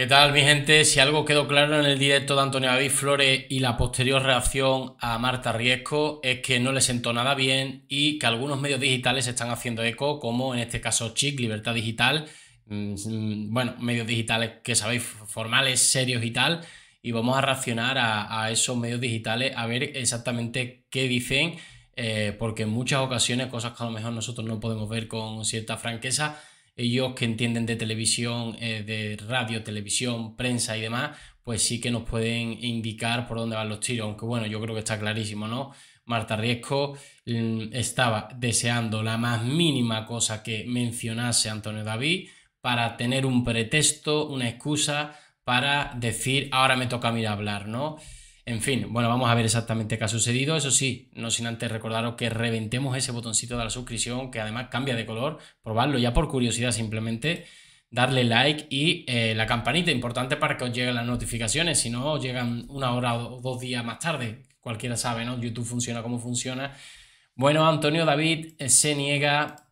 ¿Qué tal, mi gente? Si algo quedó claro en el directo de Antonio David Flores y la posterior reacción a Marta Riesco es que no le sentó nada bien y que algunos medios digitales están haciendo eco, como en este caso Chic, Libertad Digital, mm, bueno, medios digitales que sabéis, formales, serios y tal, y vamos a reaccionar a, esos medios digitales a ver exactamente qué dicen, eh, porque en muchas ocasiones, cosas que a lo mejor nosotros no podemos ver con cierta franqueza, ellos que entienden de televisión, eh, de radio, televisión, prensa y demás, pues sí que nos pueden indicar por dónde van los tiros, aunque bueno, yo creo que está clarísimo, ¿no? Marta Riesco mm, estaba deseando la más mínima cosa que mencionase Antonio David para tener un pretexto, una excusa para decir, ahora me toca a mí hablar, ¿no? En fin, bueno, vamos a ver exactamente qué ha sucedido. Eso sí, no sin antes recordaros que reventemos ese botoncito de la suscripción, que además cambia de color. Probadlo ya por curiosidad simplemente. Darle like y eh, la campanita, importante para que os lleguen las notificaciones. Si no, os llegan una hora o dos días más tarde. Cualquiera sabe, ¿no? YouTube funciona como funciona. Bueno, Antonio David eh, se niega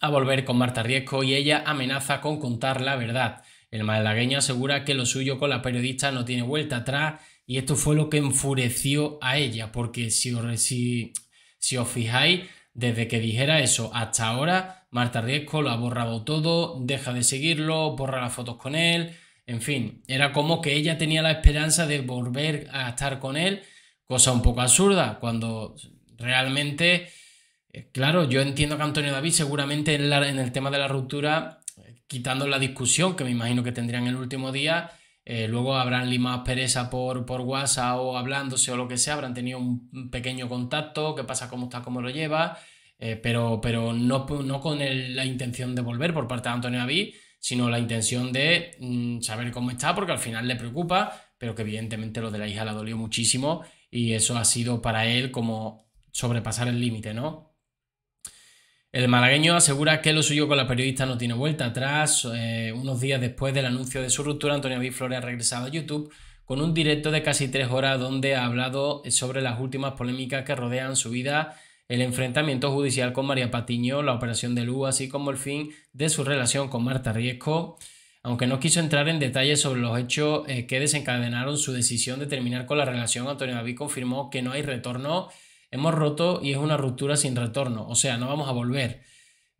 a volver con Marta Riesco y ella amenaza con contar la verdad. El malagueño asegura que lo suyo con la periodista no tiene vuelta atrás y esto fue lo que enfureció a ella, porque si os, si, fijáis, desde que dijera eso hasta ahora, Marta Riesco lo ha borrado todo, deja de seguirlo, borra las fotos con él, en fin, era como que ella tenía la esperanza de volver a estar con él, cosa un poco absurda, cuando realmente, eh, claro, yo entiendo que Antonio David seguramente en, en el tema de la ruptura, eh, quitando la discusión que me imagino que tendrían el último día, eh, luego habrán limado pereza por, por WhatsApp o hablándose o lo que sea, habrán tenido un pequeño contacto, qué pasa, cómo está, cómo lo lleva, eh, pero, pero no, no con la intención de volver por parte de Antonio Aví, sino la intención de mm, saber cómo está, porque al final le preocupa, pero que evidentemente lo de la hija la dolió muchísimo y eso ha sido para él como sobrepasar el límite, ¿no? El malagueño asegura que lo suyo con la periodista no tiene vuelta atrás. Eh, unos días después del anuncio de su ruptura, Antonio David Flores ha regresado a YouTube con un directo de casi tres horas donde ha hablado sobre las últimas polémicas que rodean su vida, el enfrentamiento judicial con María Patiño, la operación de lúa así como el fin de su relación con Marta Riesco. Aunque no quiso entrar en detalles sobre los hechos eh, que desencadenaron su decisión de terminar con la relación, Antonio David confirmó que no hay retorno Hemos roto y es una ruptura sin retorno, o sea, no vamos a volver.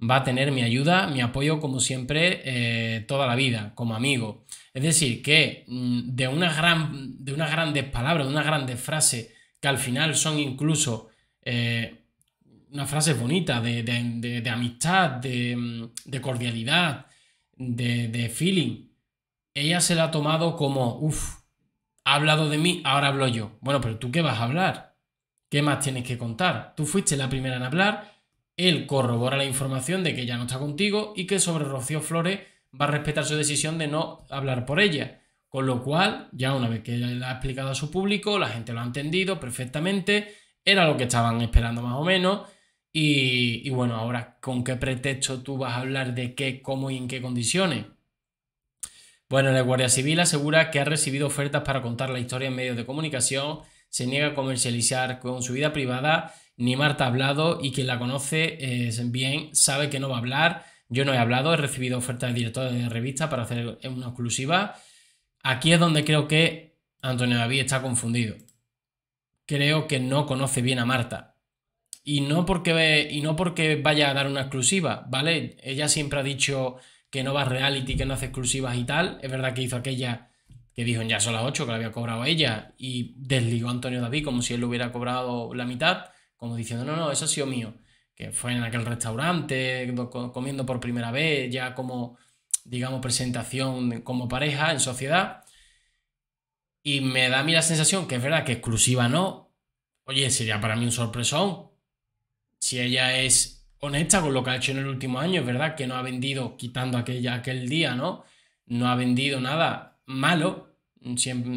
Va a tener mi ayuda, mi apoyo como siempre eh, toda la vida, como amigo. Es decir, que mm, de, una gran, de unas grandes palabras, de unas grandes frases, que al final son incluso eh, unas frases bonitas de, de amistad, de, mm, cordialidad, de, feeling, ella se la ha tomado como, uff, ha hablado de mí, ahora hablo yo. Bueno, pero tú qué vas a hablar? ¿Qué más tienes que contar? Tú fuiste la primera en hablar, él corrobora la información de que ya no está contigo y que sobre Rocío Flores va a respetar su decisión de no hablar por ella. Con lo cual, ya una vez que la ha explicado a su público, la gente lo ha entendido perfectamente, era lo que estaban esperando más o menos. Y, y bueno, ahora, ¿con qué pretexto tú vas a hablar de qué, cómo y en qué condiciones? Bueno, la Guardia Civil asegura que ha recibido ofertas para contar la historia en medios de comunicación se niega a comercializar con su vida privada, ni Marta ha hablado y quien la conoce bien sabe que no va a hablar. Yo no he hablado, he recibido ofertas de director de revista para hacer una exclusiva. Aquí es donde creo que Antonio David está confundido. Creo que no conoce bien a Marta. Y no, porque, y no porque vaya a dar una exclusiva, ¿vale? Ella siempre ha dicho que no va a reality, que no hace exclusivas y tal. Es verdad que hizo aquella que dijo ya son las 8 que la había cobrado ella y desligó a Antonio David como si él lo hubiera cobrado la mitad, como diciendo, no, no, eso ha sido mío, que fue en aquel restaurante, comiendo por primera vez, ya como, digamos, presentación como pareja en sociedad. Y me da a mí la sensación que es verdad que exclusiva no. Oye, sería para mí un sorpresón. Si ella es honesta con lo que ha hecho en el último año, es verdad que no ha vendido, quitando aquella, aquel día, ¿no? No ha vendido nada malo,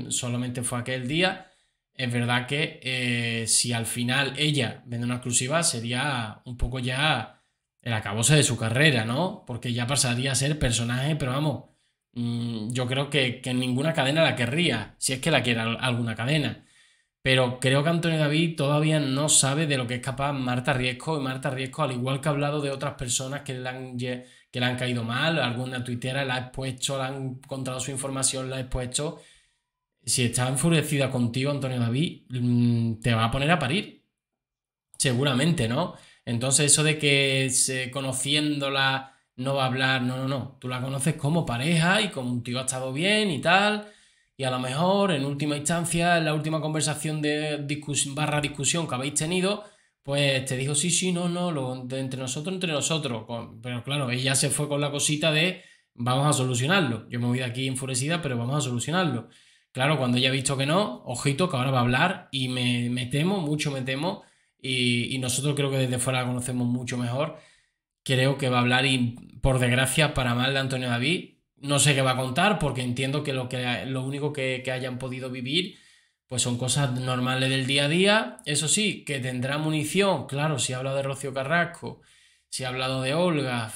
solamente fue aquel día. Es verdad que eh, si al final ella vende una exclusiva sería un poco ya el acabose de su carrera, ¿no? Porque ya pasaría a ser personaje, pero vamos, mm, yo creo que, que ninguna cadena la querría, si es que la quiera alguna cadena. Pero creo que Antonio David todavía no sabe de lo que es capaz Marta Riesco. Y Marta Riesco, al igual que ha hablado de otras personas que le han, que le han caído mal, alguna tuitera la ha expuesto, la han encontrado su información, la ha expuesto. Si está enfurecida contigo, Antonio David, mm, te va a poner a parir. Seguramente, ¿no? Entonces, eso de que se, conociéndola no va a hablar, no, no, no. Tú la conoces como pareja y como tío ha estado bien y tal y a lo mejor, en última instancia, en la última conversación de barra discusión que habéis tenido, pues te dijo, sí, sí, no, no, lo, entre nosotros, entre nosotros. pero claro, ella se fue con la cosita de, vamos a solucionarlo. Yo me voy de aquí enfurecida, pero vamos a solucionarlo. Claro, cuando ella ha visto que no, ojito, que ahora va a hablar y me, temo, mucho me temo, y, y, nosotros creo que desde fuera la conocemos mucho mejor, creo que va a hablar y por desgracia para mal de Antonio David, no sé qué va a contar, porque entiendo que lo, que, lo único que, hayan podido vivir pues son cosas normales del día a día. Eso sí, que tendrá munición. Claro, si ha hablado de Rocío Carrasco, si ha hablado de Olga,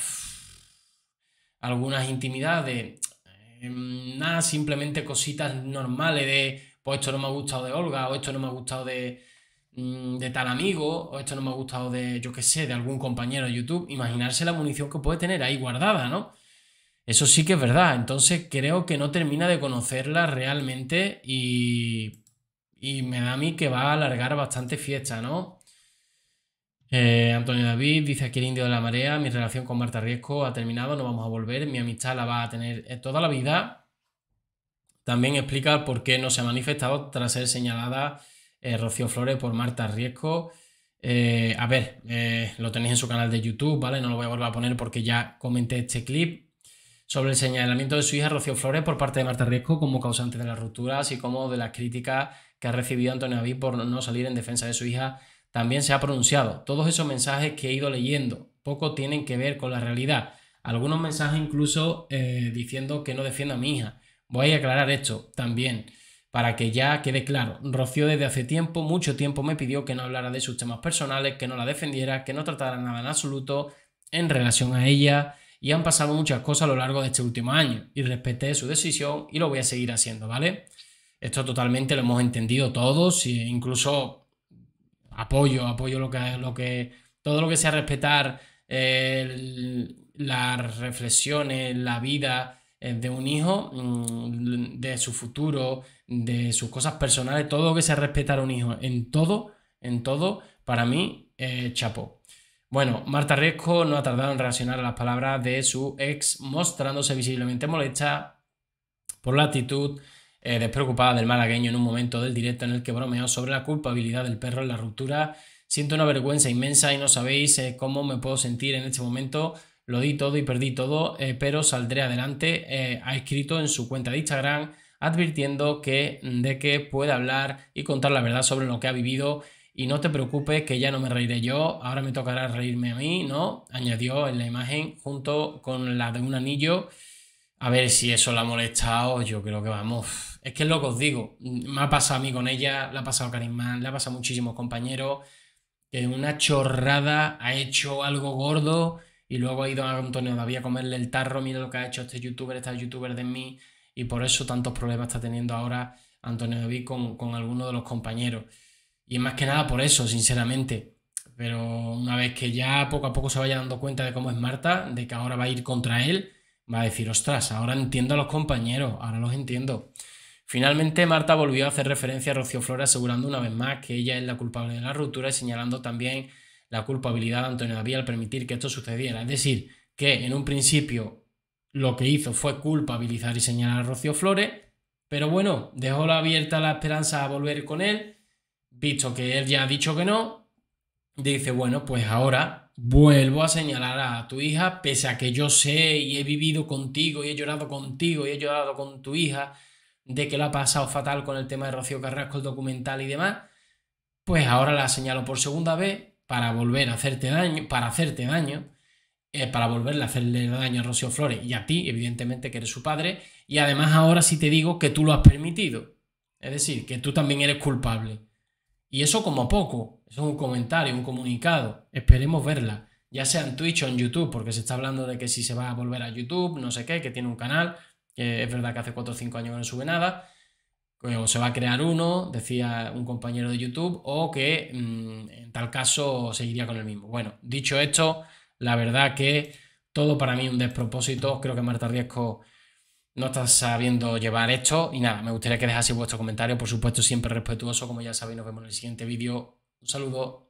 algunas intimidades, em, nada, simplemente cositas normales de, pues esto no me ha gustado de Olga, o esto no me ha gustado de, mm, de tal amigo, o esto no me ha gustado de, yo qué sé, de algún compañero de YouTube. Imaginarse la munición que puede tener ahí guardada, ¿no? Eso sí que es verdad. Entonces creo que no termina de conocerla realmente y, me da a mí que va a alargar bastante fiesta, ¿no? Eh, Antonio David dice aquí el indio de la marea, mi relación con Marta Riesco ha terminado, no vamos a volver, mi amistad la va a tener eh, toda la vida. También explica por qué no se ha manifestado tras ser señalada eh, Rocío Flores por Marta Riesco. a ver, lo tenéis en su canal de YouTube, ¿vale? No lo voy a volver a poner porque ya comenté este clip sobre el señalamiento de su hija Rocío Flores por parte de Marta Riesco como causante de las rupturas, así como de las críticas que ha recibido Antonio David por no salir en defensa de su hija, también se ha pronunciado. Todos esos mensajes que he ido leyendo poco tienen que ver con la realidad. Algunos mensajes incluso eh, diciendo que no defienda a mi hija. Voy a aclarar esto también para que ya quede claro. Rocío desde hace tiempo, mucho tiempo, me pidió que no hablara de sus temas personales, que no la defendiera, que no tratara nada en absoluto en relación a ella y han pasado muchas cosas a lo largo de este último año y respeté su decisión y lo voy a seguir haciendo, ¿vale? Esto totalmente lo hemos entendido todos Y incluso apoyo, apoyo lo que, lo que, todo lo que sea respetar eh, las reflexiones, la vida eh, de un hijo, mm, de su futuro, de sus cosas personales, todo lo que sea respetar a un hijo en todo, en todo, para mí, eh, chapó chapo. Bueno, Marta Resco no ha tardado en reaccionar a las palabras de su ex, mostrándose visiblemente molesta por la actitud eh, despreocupada del malagueño en un momento del directo en el que bromeó sobre la culpabilidad del perro en la ruptura. Siento una vergüenza inmensa y no sabéis eh, cómo me puedo sentir en este momento. Lo di todo y perdí todo, eh, pero saldré adelante. ha escrito en su cuenta de Instagram advirtiendo que de que puede hablar y contar la verdad sobre lo que ha vivido y no te preocupes que ya no me reiré yo, ahora me tocará reírme a mí, ¿no? Añadió en la imagen junto con la de un anillo. A ver si eso la ha molestado, yo creo que vamos. Es que es lo que os digo, me ha pasado a mí con ella, la ha pasado Karimán, le ha pasado a muchísimos compañeros, que una chorrada ha hecho algo gordo y luego ha ido a Antonio David a comerle el tarro, mira lo que ha hecho este youtuber, este youtuber de mí, y por eso tantos problemas está teniendo ahora Antonio David con, con algunos de los compañeros. Y es más que nada por eso, sinceramente. Pero una vez que ya poco a poco se vaya dando cuenta de cómo es Marta, de que ahora va a ir contra él, va a decir, ostras, ahora entiendo a los compañeros, ahora los entiendo. Finalmente, Marta volvió a hacer referencia a Rocío Flores asegurando una vez más que ella es la culpable de la ruptura y señalando también la culpabilidad de Antonio David al permitir que esto sucediera. Es decir, que en un principio lo que hizo fue culpabilizar y señalar a Rocío Flores, pero bueno, dejó abierta la esperanza a volver con él visto que él ya ha dicho que no, dice, bueno, pues ahora vuelvo a señalar a tu hija, pese a que yo sé y he vivido contigo y he llorado contigo y he llorado con tu hija, de que lo ha pasado fatal con el tema de Rocío Carrasco, el documental y demás, pues ahora la señalo por segunda vez para volver a hacerte daño, para hacerte daño, eh, para volverle a hacerle daño a Rocío Flores y a ti, evidentemente que eres su padre, y además ahora sí te digo que tú lo has permitido, es decir, que tú también eres culpable. Y eso como poco, es un comentario, un comunicado. Esperemos verla, ya sea en Twitch o en YouTube, porque se está hablando de que si se va a volver a YouTube, no sé qué, que tiene un canal, que es verdad que hace 4 o 5 años no sube nada, o se va a crear uno, decía un compañero de YouTube, o que mm, en tal caso seguiría con el mismo. Bueno, dicho esto, la verdad que todo para mí un despropósito, creo que Marta Riesco no estás sabiendo llevar esto. Y nada, me gustaría que dejase vuestro comentario, por supuesto, siempre respetuoso. Como ya sabéis, nos vemos en el siguiente vídeo. Un saludo.